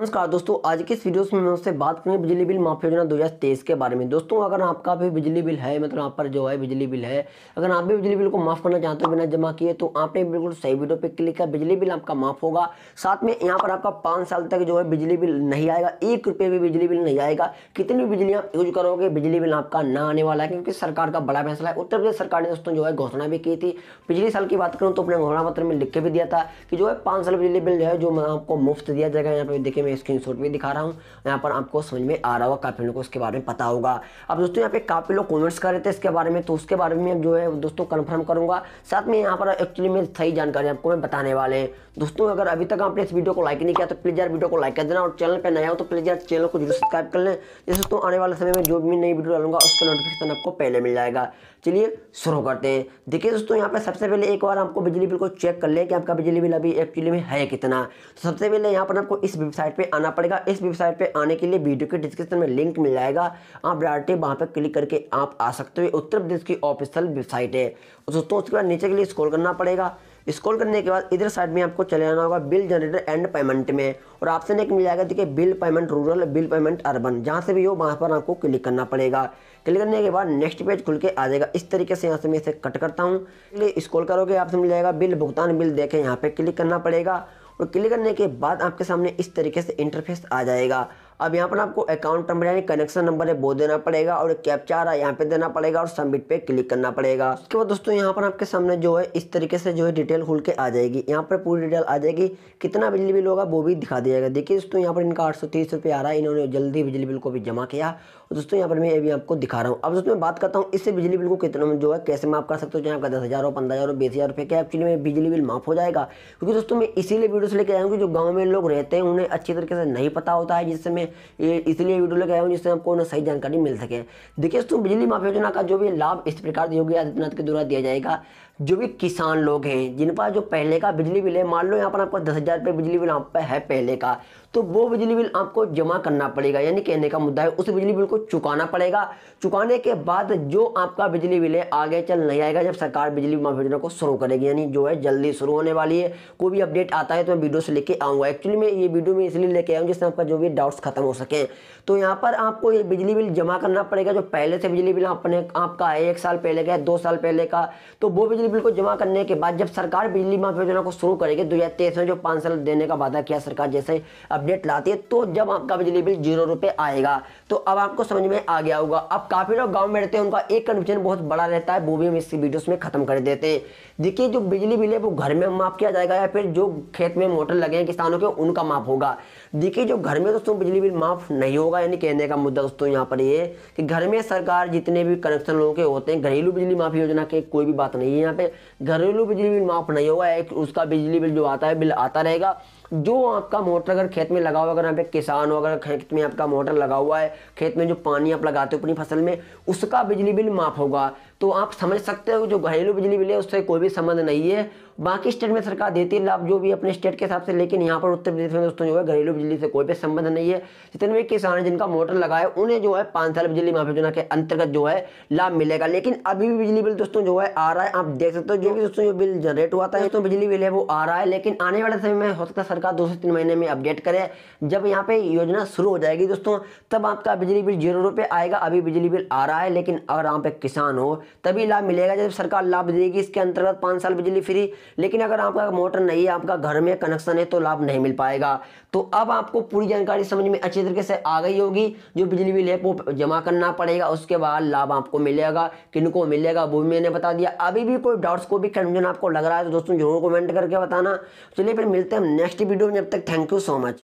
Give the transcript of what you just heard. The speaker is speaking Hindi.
नमस्कार दोस्तों आज के इस वीडियो में मैं आपसे बात करूँ बिजली बिल माफी योजना 2023 के बारे में दोस्तों अगर आपका भी बिजली बिल है मतलब आप पर जो है बिजली बिल है अगर आप भी बिजली बिल को माफ़ करना चाहते हो बिना जमा किए तो आपने बिल्कुल सही वीडियो पे क्लिक किया बिजली बिल आपका माफ़ होगा साथ में यहाँ पर आपका पाँच साल तक जो है बिजली बिल नहीं आएगा एक रुपये भी बिजली बिल नहीं आएगा कितनी भी बिजली आप यूज करोगे बिजली बिल आपका ना आने वाला है क्योंकि सरकार का बड़ा फैसला है उत्तर प्रदेश सरकार ने दोस्तों जो है घोषणा भी की थी पिछले साल की बात करूँ तो अपने घोषणा पत्र में लिख के भी दिया था कि जो है पाँच साल बिजली बिल जो है जो आपको मुफ्त दिया जाएगा यहाँ पर देखे मैं स्क्रीनशॉट भी दिखा रहा हूँ यहाँ पर आपको समझ में आ रहा होगा काफ़ी लोगों को इसके बारे में पता होगा अब दोस्तों यहाँ पे काफ़ी लोग कमेंट्स कर रहे थे इसके बारे में तो उसके बारे में जो है दोस्तों कन्फर्म करूँगा साथ में यहाँ पर एक्चुअली में सही जानकारी आपको मैं बताने वाले हैं दोस्तों अगर अभी तक आपने इस वीडियो को लाइक नहीं किया तो प्लीज़ यार वीडियो को लाइक कर देना और चैनल पर नया हो तो प्लीज़ यार चैनल को जरूर सब्सक्राइब कर लें जैसे दोस्तों आने वाले समय में जो भी नई वीडियो डालूंगा उसका नोटिफिकेशन आपको पहले मिल जाएगा चलिए शुरू करते हैं देखिए दोस्तों यहाँ पर सबसे पहले एक बार आपको बिजली बिल को चेक कर लें कि आपका बिजली बिल अभी एक्चुअली में है कितना तो सबसे पहले यहाँ पर आपको इस वेबसाइट पे आना पड़ेगा इस वेबसाइट पे आने के लिए वीडियो के डिस्क्रिप्शन में लिंक मिल जाएगा आप डायरेक्टली वहाँ पर क्लिक करके आप आ सकते हो उत्तर प्रदेश की ऑफिशियल वेबसाइट है तो दोस्तों उसके बाद नीचे के लिए स्क्रॉल करना पड़ेगा स्क्रॉल करने के बाद इधर साइड में आपको चले जाना होगा बिल जनरेटर एंड पेमेंट में और ऑप्शन एक मिल जाएगा देखिए bill payment rural bill payment urban जहाँ से भी हो वहाँ पर आपको क्लिक करना पड़ेगा क्लिक करने के बाद नेक्स्ट पेज खुल के आ जाएगा इस तरीके से यहाँ से मैं इसे कट करता हूँ इसलिए स्क्रॉल करोगे आपसे मिल जाएगा बिल भुगतान बिल देखें यहाँ पर क्लिक करना पड़ेगा और क्लिक करने के बाद आपके सामने इस तरीके से इंटरफेस आ जाएगा अब यहाँ पर आपको अकाउंट नंबर यानी कनेक्शन नंबर है वो देना पड़ेगा और कैप्चा रहा है यहाँ पे देना पड़ेगा और सबमिट पे क्लिक करना पड़ेगा उसके बाद दोस्तों यहाँ पर आपके सामने जो है इस तरीके से जो है डिटेल खुल के आ जाएगी यहाँ पर पूरी डिटेल आ जाएगी कितना बिजली बिल होगा वो भी दिखा दिया जाएगा देखिए दोस्तों यहाँ पर इनका आठ सौ तीस रुपये आ रहा है इन्होंने जल्दी बिजली बिल को भी जमा किया और दोस्तों यहाँ पर मैं अभी आपको दिखा रहा हूँ अब दोस्तों मैं बात करता हूँ इससे बिजली बिल को कितना जो है कैसे माफ कर सकते हो चाहे आपका दस हज़ार हो पंद्रह हज़ार हो बीस हज़ार रुपये क्या एक्चुअली में बिजली बिल माफ हो जाएगा क्योंकि दोस्तों मैं इसीलिए वीडियोस लेके आया हूँ कि जो गाँव में लोग रहते हैं उन्हें अच्छी तरीके से नहीं पता होता है जिससे मैं ये इसलिए वीडियो लेकर आया हूँ जिससे आपको ना सही जानकारी मिल सके देखिए दोस्तों बिजली माफ योजना का जो भी लाभ इस प्रकार योगी आदित्यनाथ के द्वारा दिया जाएगा जो भी किसान लोग हैं जिन पास जो पहले का बिजली बिल है मान लो यहाँ पर आपका दस हज़ार रुपये बिजली बिल आप है पहले का तो वो बिजली बिल आपको जमा करना पड़ेगा यानी कहने का मुद्दा है उस बिजली बिल को चुकाना पड़ेगा चुकाने के बाद जो आपका बिजली बिल है आगे चल नहीं आएगा जब सरकार बिजली माफ योजना को शुरू करेगी यानी जो है जल्दी शुरू होने वाली है कोई भी अपडेट आता है तो मैं वीडियो से लेके आऊँगा एक्चुअली मैं ये वीडियो में इसलिए लेके आऊँ जिससे आपका जो भी डाउट्स खत्म हो सकें तो यहाँ पर आपको ये बिजली बिल जमा करना पड़ेगा जो पहले से बिजली बिल आपने आपका है एक साल पहले का है दो साल पहले का तो वो बिजली बिजली बिल को जमा करने के बाद जब सरकार बिजली माफ योजना को शुरू करेगी दो हज़ार तेईस में जो पांच साल देने का वादा किया सरकार जैसे अपडेट लाती है तो जब आपका बिजली बिल जीरो रुपए आएगा तो अब आपको समझ में आ गया होगा अब काफ़ी लोग गाँव में रहते हैं उनका एक कन्फ्यूजन बहुत बड़ा रहता है वो भी हम इस वीडियो में ख़त्म कर देते हैं देखिए जो बिजली बिल है वो घर में माफ़ किया जाएगा या फिर जो खेत में मोटर लगे हैं किसानों के उनका माफ़ होगा देखिए जो घर में दोस्तों बिजली बिल माफ़ नहीं होगा यानी कहने का मुद्दा दोस्तों यहाँ पर ये कि घर में सरकार जितने भी कनेक्शन लोगों के होते हैं घरेलू बिजली माफ़ी योजना के कोई भी बात नहीं है यहाँ पे पे घरेलू बिजली बिल माफ़ नहीं होगा एक उसका बिजली बिल जो आता है बिल आता रहेगा जो आपका मोटर अगर खेत में लगा हुआ अगर यहाँ पे किसान हो अगर खेत में आपका मोटर लगा हुआ है खेत में जो पानी आप लगाते हो अपनी फसल में उसका बिजली बिल माफ़ होगा तो आप समझ सकते हो जो घरेलू बिजली बिल है उससे कोई भी संबंध नहीं है बाकी स्टेट में सरकार देती है लाभ जो भी अपने स्टेट के हिसाब से लेकिन यहाँ पर उत्तर प्रदेश में दोस्तों जो है घरेलू बिजली से कोई भी संबंध नहीं है जितने भी किसान हैं जिनका मोटर लगाए उन्हें जो है पाँच साल बिजली माफी योजना के अंतर्गत जो है लाभ मिलेगा लेकिन अभी भी बिजली बिल दोस्तों जो है आ रहा है आप देख सकते हो जो भी दोस्तों जो बिल जनरेट हुआ था दोस्तों बिजली बिल है वो आ रहा है लेकिन आने वाले समय में हो सकता है सरकार दो से तीन महीने में अपडेट करे जब यहाँ पे योजना शुरू हो जाएगी दोस्तों तब आपका बिजली बिल जीरो रुपये आएगा अभी बिजली बिल आ रहा है लेकिन अगर आप एक किसान हो तभी लाभ मिलेगा जब सरकार लाभ देगी इसके अंतर्गत पाँच साल बिजली फ्री लेकिन अगर आपका मोटर नहीं है आपका घर में कनेक्शन है तो लाभ नहीं मिल पाएगा तो अब आपको पूरी जानकारी समझ में अच्छे तरीके से आ गई होगी जो बिजली बिल है वो जमा करना पड़ेगा उसके बाद लाभ आपको मिलेगा किनको मिलेगा वो भी मैंने बता दिया अभी भी कोई डाउट्स को भी कंफ्यूजन आपको लग रहा है तो दोस्तों जरूर कमेंट करके बताना चलिए फिर मिलते हैं नेक्स्ट वीडियो में जब तक थैंक यू सो मच